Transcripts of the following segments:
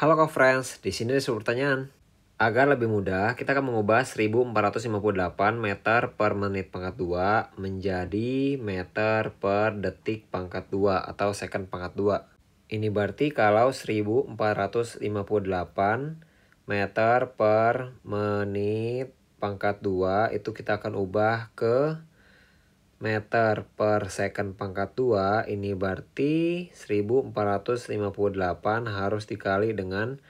Halo kau friends di sini ada pertanyaan. Agar lebih mudah, kita akan mengubah 1458 meter per menit pangkat 2 menjadi meter per detik pangkat 2 atau second pangkat 2. Ini berarti kalau 1458 meter per menit pangkat 2 itu kita akan ubah ke meter per second pangkat 2 ini berarti 1458 harus dikali dengan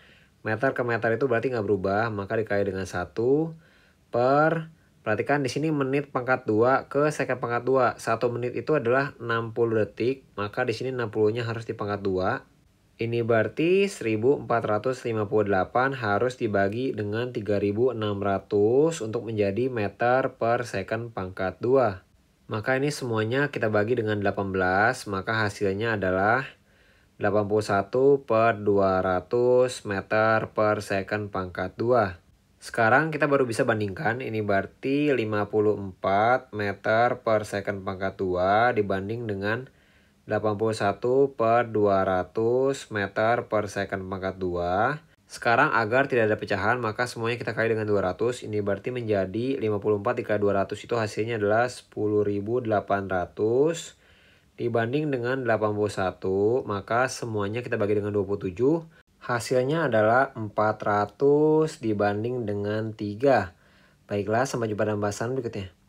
meter ke meter itu berarti nggak berubah maka dikali dengan 1 per perhatikan di sini menit pangkat 2 ke second pangkat 2 1 menit itu adalah 60 detik maka di sini 60 nya harus di pangkat 2 ini berarti 1458 harus dibagi dengan 3600 untuk menjadi meter per second pangkat 2. Maka ini semuanya kita bagi dengan 18, maka hasilnya adalah 81 per 200 meter per second pangkat 2. Sekarang kita baru bisa bandingkan, ini berarti 54 meter per second pangkat 2 dibanding dengan 81 per 200 meter per second pangkat 2 sekarang agar tidak ada pecahan, maka semuanya kita kali dengan 200. Ini berarti menjadi 54 dikali 200 itu hasilnya adalah 10.800 dibanding dengan 81, maka semuanya kita bagi dengan 27. Hasilnya adalah 400 dibanding dengan 3. Baiklah, sampai jumpa dalam bahasan berikutnya.